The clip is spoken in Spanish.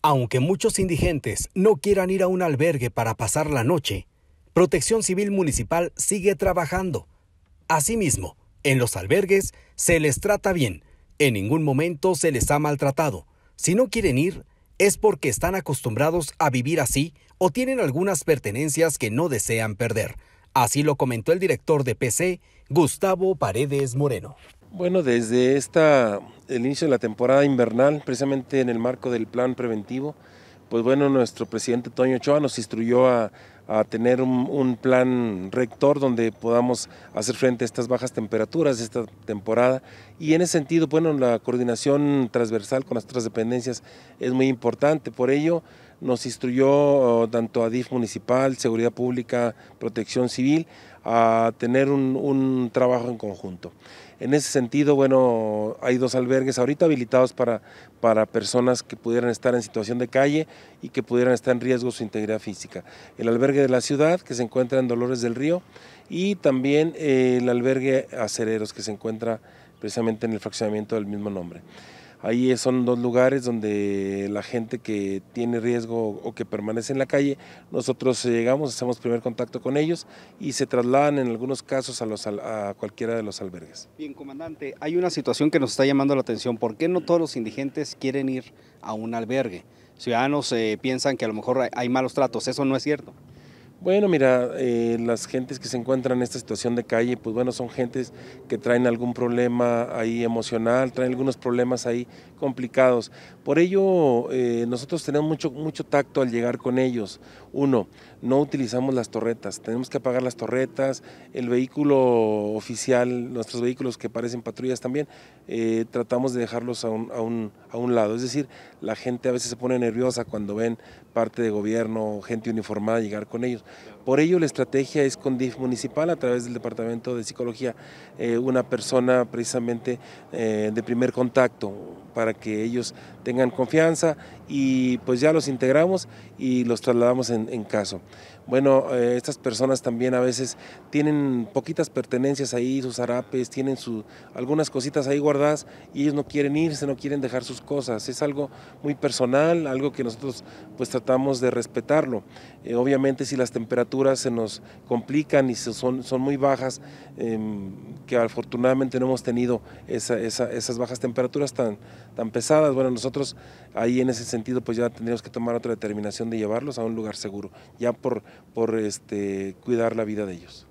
Aunque muchos indigentes no quieran ir a un albergue para pasar la noche, Protección Civil Municipal sigue trabajando. Asimismo, en los albergues se les trata bien, en ningún momento se les ha maltratado. Si no quieren ir, es porque están acostumbrados a vivir así o tienen algunas pertenencias que no desean perder. Así lo comentó el director de PC, Gustavo Paredes Moreno. Bueno, desde esta, el inicio de la temporada invernal, precisamente en el marco del plan preventivo, pues bueno, nuestro presidente Toño Ochoa nos instruyó a, tener un, un, plan rector donde podamos hacer frente a estas bajas temperaturas de esta temporada. Y en ese sentido, bueno, la coordinación transversal con las otras dependencias es muy importante. Por ello, nos instruyó oh, tanto a DIF municipal, Seguridad Pública, Protección Civil, a tener un, trabajo en conjunto. En ese sentido, bueno, hay dos albergues ahorita habilitados para, para personas que pudieran estar en situación de calle y que pudieran estar en riesgo su integridad física. El albergue de la ciudad, que se encuentra en Dolores del Río, y también eh, el albergue Acereros, que se encuentra precisamente en el fraccionamiento del mismo nombre. Ahí son dos lugares donde la gente que tiene riesgo o que permanece en la calle, nosotros eh, llegamos, hacemos primer contacto con ellos y se trasladan en algunos casos a, los, a cualquiera de los albergues. Bien, comandante, hay una situación que nos está llamando la atención. ¿Por qué no todos los indigentes quieren ir a un albergue? Ciudadanos eh, piensan que a lo mejor hay malos tratos, eso no es cierto. Bueno, mira, eh, las gentes que se encuentran en esta situación de calle, pues bueno, son gentes que traen algún problema ahí emocional, traen algunos problemas ahí complicados. Por ello, eh, nosotros tenemos mucho, mucho tacto al llegar con ellos. Uno, no utilizamos las torretas, tenemos que apagar las torretas, el vehículo oficial, nuestros vehículos que parecen patrullas también, eh, tratamos de dejarlos a un, a, un, a un lado. Es decir, la gente a veces se pone nerviosa cuando ven parte de gobierno, gente uniformada, llegar con ellos. Por ello la estrategia es con DIF municipal a través del Departamento de Psicología, eh, una persona precisamente eh, de primer contacto para que ellos tengan confianza y pues ya los integramos y los trasladamos en, caso. Bueno, eh, estas personas también a veces tienen poquitas pertenencias ahí, sus harapes, tienen su, algunas cositas ahí guardadas y ellos no quieren irse, no quieren dejar sus cosas. Es algo muy personal, algo que nosotros pues tratamos tratamos de respetarlo. Eh, obviamente si las temperaturas se nos complican y son, son muy bajas, em, que afortunadamente no hemos tenido esas bajas temperaturas tan, tan pesadas, bueno, nosotros ahí en ese sentido pues ya tendríamos que tomar otra determinación de llevarlos a un lugar seguro, ya por, por este, cuidar la vida de ellos.